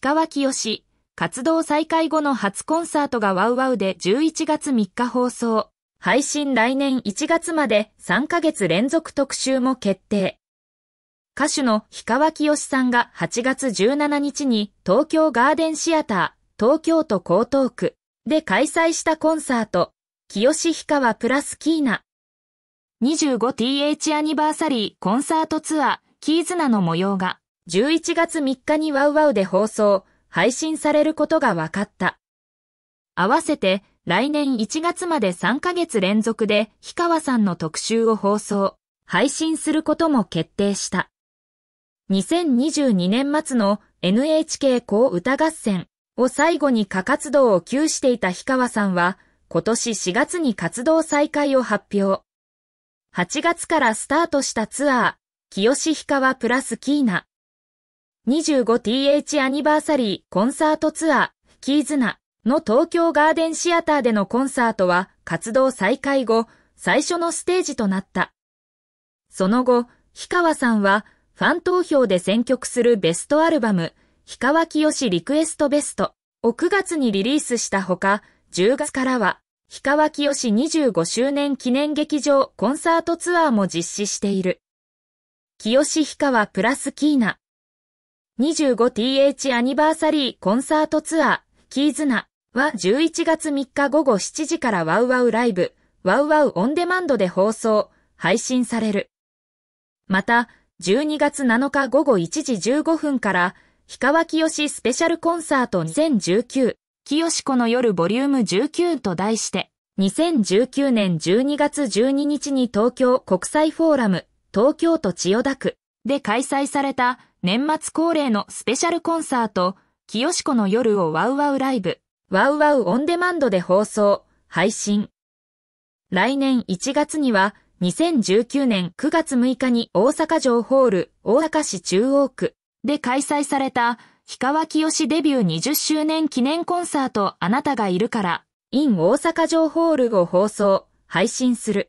氷川きよし、活動再開後の初コンサートがワウワウで11月3日放送。配信来年1月まで3ヶ月連続特集も決定。歌手の氷川きよしさんが8月17日に東京ガーデンシアター、東京都江東区で開催したコンサート、きよし氷川プラスキーナ 25th アニバーサリーコンサートツアー、キーズナの模様が11月3日にワウワウで放送、配信されることが分かった。合わせて来年1月まで3ヶ月連続で氷川さんの特集を放送、配信することも決定した。2022年末の NHK 高歌合戦を最後に過活動を休していた氷川さんは、今年4月に活動再開を発表。8月からスタートしたツアー、清志氷川プラスキーナ 25th アニバーサリーコンサートツアー、キーズナの東京ガーデンシアターでのコンサートは活動再開後、最初のステージとなった。その後、氷川さんはファン投票で選曲するベストアルバム、氷川きよしリクエストベストを9月にリリースしたほか、10月からは、氷川きよし25周年記念劇場コンサートツアーも実施している。き氷川プラスキーナ 25th アニバーサリーコンサートツアー、キーズナは11月3日午後7時からワウワウライブ、ワウワウオンデマンドで放送、配信される。また、12月7日午後1時15分から、氷川きよしスペシャルコンサート2019、きよしこの夜ボリューム19と題して、2019年12月12日に東京国際フォーラム、東京都千代田区で開催された、年末恒例のスペシャルコンサート、清子の夜をワウワウライブ、ワウワウオンデマンドで放送、配信。来年1月には、2019年9月6日に大阪城ホール、大阪市中央区で開催された、氷川きよしデビュー20周年記念コンサートあなたがいるから、in 大阪城ホールを放送、配信する。